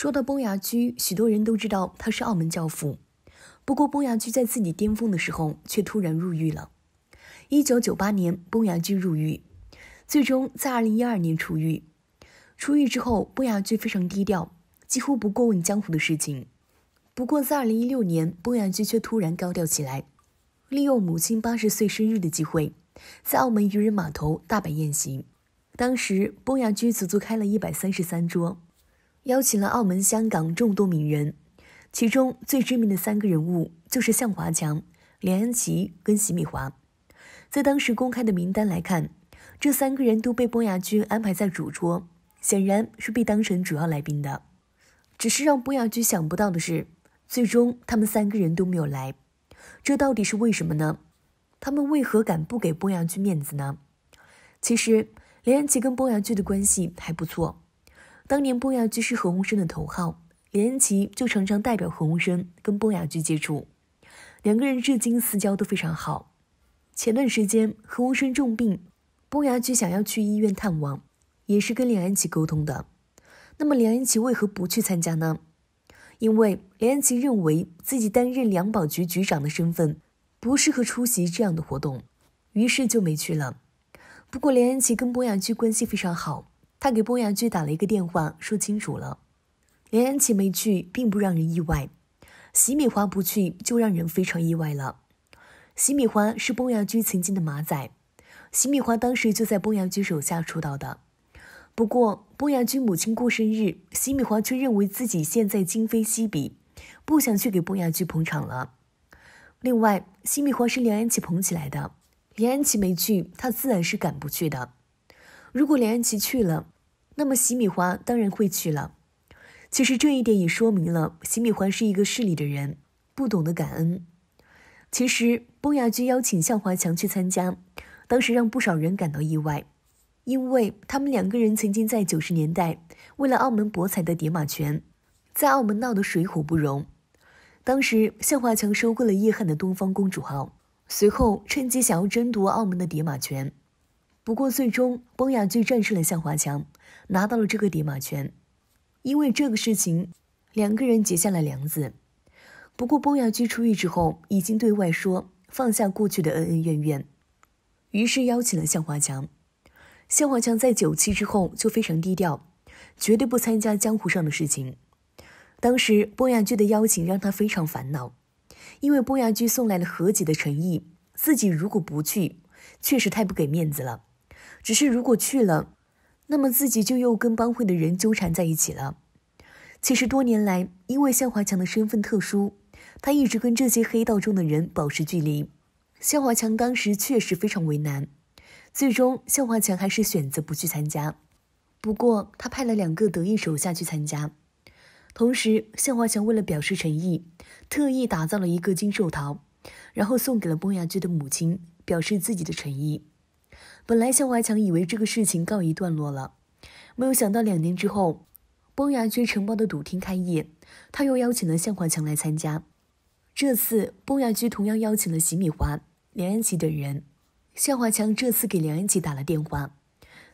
说到崩牙驹，许多人都知道他是澳门教父。不过，崩牙驹在自己巅峰的时候却突然入狱了。一九九八年，崩牙驹入狱，最终在二零一二年出狱。出狱之后，崩牙驹非常低调，几乎不过问江湖的事情。不过，在二零一六年，崩牙驹却突然高调起来，利用母亲八十岁生日的机会，在澳门渔人码头大摆宴席。当时，崩牙驹足足开了一百三十三桌。邀请了澳门、香港众多名人，其中最知名的三个人物就是向华强、梁安琪跟席敏华。在当时公开的名单来看，这三个人都被波雅居安排在主桌，显然是被当成主要来宾的。只是让波雅居想不到的是，最终他们三个人都没有来。这到底是为什么呢？他们为何敢不给波雅居面子呢？其实，梁安琪跟波雅居的关系还不错。当年波雅居是何鸿燊的头号，梁安琪就常常代表何鸿燊跟波雅居接触，两个人至今私交都非常好。前段时间何鸿生重病，波雅居想要去医院探望，也是跟梁安琪沟通的。那么梁安琪为何不去参加呢？因为梁安琪认为自己担任粮保局局长的身份不适合出席这样的活动，于是就没去了。不过梁安琪跟波雅居关系非常好。他给波牙驹打了一个电话，说清楚了。梁安琪没去，并不让人意外；洗米华不去，就让人非常意外了。洗米华是波牙驹曾经的马仔，洗米华当时就在波牙驹手下出道的。不过，波牙驹母亲过生日，洗米华却认为自己现在今非昔比，不想去给波牙驹捧场了。另外，洗米华是梁安琪捧起来的，梁安琪没去，他自然是赶不去的。如果梁安琪去了，那么席米华当然会去了。其实这一点也说明了席米华是一个势利的人，不懂得感恩。其实，崩牙驹邀请向华强去参加，当时让不少人感到意外，因为他们两个人曾经在九十年代为了澳门博彩的叠码权，在澳门闹得水火不容。当时，向华强收购了叶汉的东方公主号，随后趁机想要争夺澳门的叠码权。不过最终，崩牙驹战胜了向华强，拿到了这个爹马权。因为这个事情，两个人结下了梁子。不过，崩牙驹出狱之后，已经对外说放下过去的恩恩怨怨，于是邀请了向华强。向华强在酒气之后就非常低调，绝对不参加江湖上的事情。当时，崩牙驹的邀请让他非常烦恼，因为崩牙驹送来了和解的诚意，自己如果不去，确实太不给面子了。只是如果去了，那么自己就又跟帮会的人纠缠在一起了。其实多年来，因为向华强的身份特殊，他一直跟这些黑道中的人保持距离。向华强当时确实非常为难，最终向华强还是选择不去参加。不过他派了两个得意手下去参加，同时向华强为了表示诚意，特意打造了一个金寿桃，然后送给了崩牙驹的母亲，表示自己的诚意。本来向华强以为这个事情告一段落了，没有想到两年之后，崩牙驹承包的赌厅开业，他又邀请了向华强来参加。这次崩牙驹同样邀请了席米华、梁安琪等人。向华强这次给梁安琪打了电话，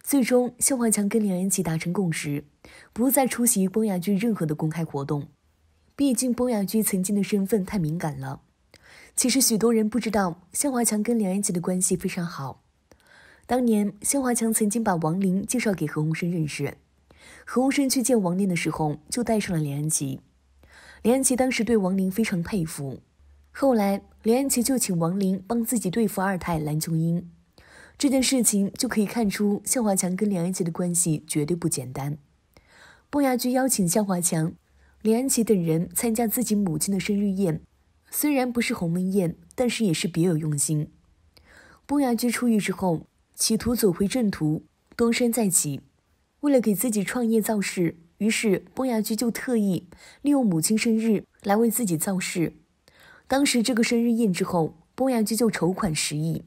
最终向华强跟梁安琪达成共识，不再出席崩牙驹任何的公开活动。毕竟崩牙驹曾经的身份太敏感了。其实许多人不知道，向华强跟梁安琪的关系非常好。当年，向华强曾经把王林介绍给何鸿燊认识。何鸿燊去见王林的时候，就带上了梁安琪。梁安琪当时对王林非常佩服。后来，梁安琪就请王林帮自己对付二太蓝琼缨。这件事情就可以看出，向华强跟梁安琪的关系绝对不简单。崩牙驹邀请向华强、梁安琪等人参加自己母亲的生日宴，虽然不是鸿门宴，但是也是别有用心。崩牙驹出狱之后。企图走回正途，东山再起。为了给自己创业造势，于是崩牙驹就特意利用母亲生日来为自己造势。当时这个生日宴之后，崩牙驹就筹款十亿，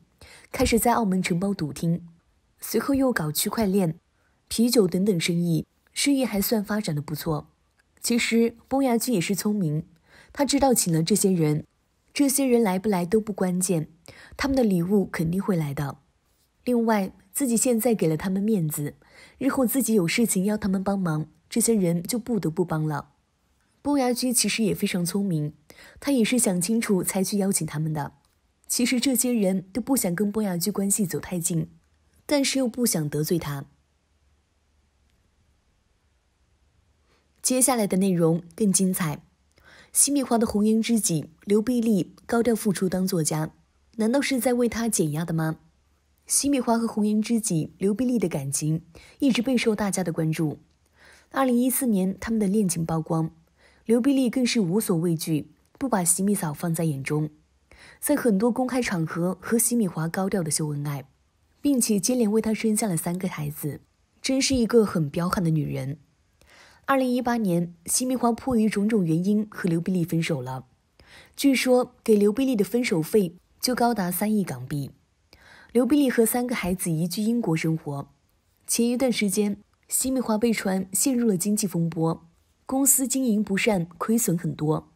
开始在澳门承包赌厅，随后又搞区块链、啤酒等等生意，事业还算发展的不错。其实崩牙驹也是聪明，他知道请了这些人，这些人来不来都不关键，他们的礼物肯定会来的。另外，自己现在给了他们面子，日后自己有事情要他们帮忙，这些人就不得不帮了。波牙居其实也非常聪明，他也是想清楚才去邀请他们的。其实这些人都不想跟波牙居关系走太近，但是又不想得罪他。接下来的内容更精彩。西米华的红颜知己刘碧丽高调复出当作家，难道是在为他减压的吗？席米华和红颜知己刘碧丽的感情一直备受大家的关注。二零一四年，他们的恋情曝光，刘碧丽更是无所畏惧，不把洗米嫂放在眼中，在很多公开场合和洗米华高调的秀恩爱，并且接连为他生下了三个孩子，真是一个很彪悍的女人。二零一八年，洗米华迫于种种原因和刘碧丽分手了，据说给刘碧丽的分手费就高达三亿港币。刘碧丽和三个孩子移居英国生活。前一段时间，西米华被传陷入了经济风波，公司经营不善，亏损很多。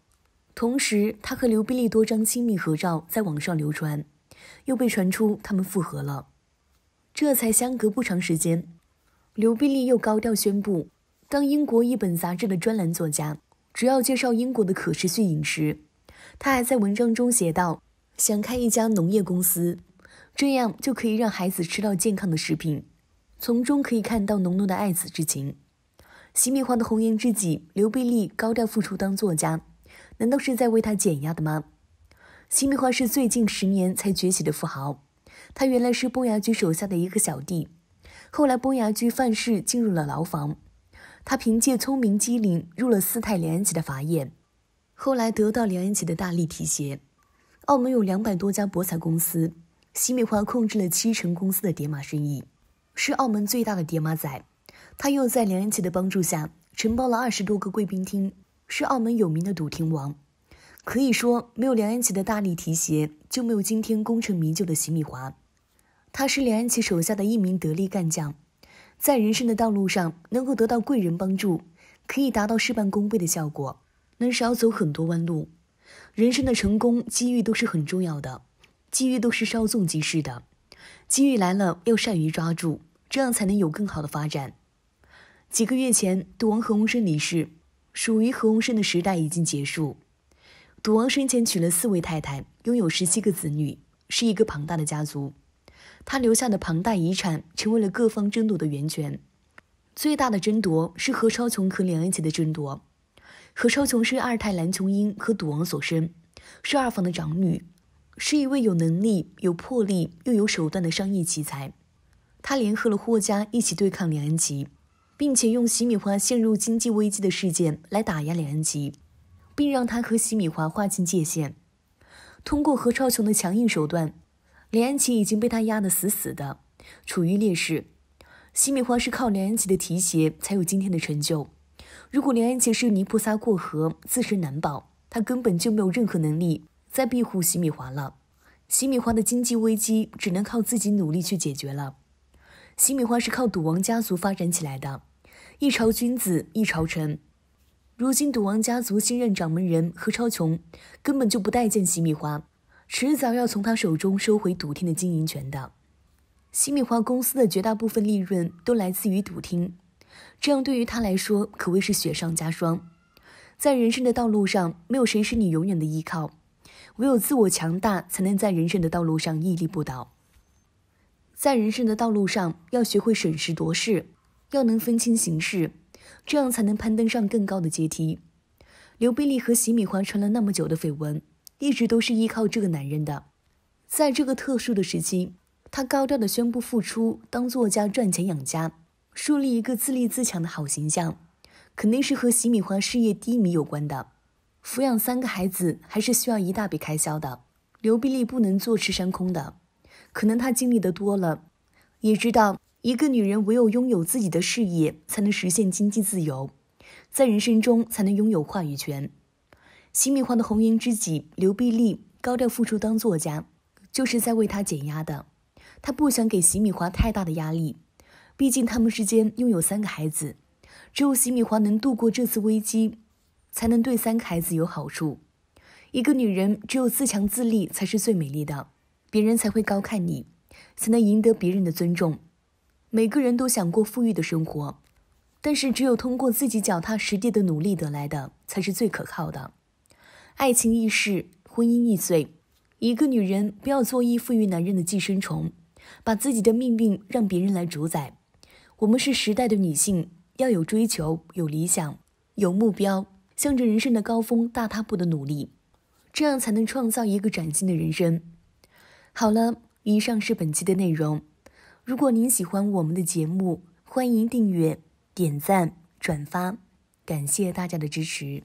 同时，他和刘碧丽多张亲密合照在网上流传，又被传出他们复合了。这才相隔不长时间，刘碧丽又高调宣布当英国一本杂志的专栏作家，主要介绍英国的可持续饮食。他还在文章中写道：“想开一家农业公司。”这样就可以让孩子吃到健康的食品，从中可以看到浓浓的爱子之情。洗米华的红颜知己刘碧丽高调复出当作家，难道是在为他减压的吗？洗米华是最近十年才崛起的富豪，他原来是波牙居手下的一个小弟，后来波牙居犯事进入了牢房，他凭借聪明机灵入了四太梁安琪的法眼，后来得到梁安琪的大力提携。澳门有两百多家博彩公司。席米华控制了七成公司的叠马生意，是澳门最大的叠马仔。他又在梁安琪的帮助下承包了二十多个贵宾厅，是澳门有名的赌厅王。可以说，没有梁安琪的大力提携，就没有今天功成名就的席米华。他是梁安琪手下的一名得力干将，在人生的道路上能够得到贵人帮助，可以达到事半功倍的效果，能少走很多弯路。人生的成功机遇都是很重要的。机遇都是稍纵即逝的，机遇来了要善于抓住，这样才能有更好的发展。几个月前，赌王何鸿燊离世，属于何鸿燊的时代已经结束。赌王生前娶了四位太太，拥有十七个子女，是一个庞大的家族。他留下的庞大遗产成为了各方争夺的源泉。最大的争夺是何超琼和梁安琪的争夺。何超琼是二太蓝琼英和赌王所生，是二房的长女。是一位有能力、有魄力又有手段的商业奇才。他联合了霍家一起对抗李安琪，并且用洗米华陷入经济危机的事件来打压李安琪，并让他和洗米华划清界限。通过何超琼的强硬手段，李安琪已经被他压得死死的，处于劣势。西米华是靠梁安琪的提携才有今天的成就。如果梁安琪是泥菩萨过河，自身难保，他根本就没有任何能力。在庇护西米华了，西米华的经济危机只能靠自己努力去解决了。西米华是靠赌王家族发展起来的，一朝君子一朝臣。如今赌王家族新任掌门人何超琼根本就不待见西米华，迟早要从他手中收回赌厅的经营权的。西米华公司的绝大部分利润都来自于赌厅，这样对于他来说可谓是雪上加霜。在人生的道路上，没有谁是你永远的依靠。唯有自我强大，才能在人生的道路上屹立不倒。在人生的道路上，要学会审时度势，要能分清形势，这样才能攀登上更高的阶梯。刘碧丽和席米华传了那么久的绯闻，一直都是依靠这个男人的。在这个特殊的时期，他高调的宣布复出，当作家赚钱养家，树立一个自立自强的好形象，肯定是和席米华事业低迷有关的。抚养三个孩子还是需要一大笔开销的，刘碧丽不能坐吃山空的。可能她经历的多了，也知道一个女人唯有拥有自己的事业，才能实现经济自由，在人生中才能拥有话语权。洗米华的红颜知己刘碧丽高调复出当作家，就是在为她减压的。她不想给洗米华太大的压力，毕竟他们之间拥有三个孩子，只有洗米华能度过这次危机。才能对三个孩子有好处。一个女人只有自强自立才是最美丽的，别人才会高看你，才能赢得别人的尊重。每个人都想过富裕的生活，但是只有通过自己脚踏实地的努力得来的才是最可靠的。爱情易逝，婚姻易碎。一个女人不要做依附于男人的寄生虫，把自己的命运让别人来主宰。我们是时代的女性，要有追求，有理想，有目标。向着人生的高峰大踏步的努力，这样才能创造一个崭新的人生。好了，以上是本期的内容。如果您喜欢我们的节目，欢迎订阅、点赞、转发，感谢大家的支持。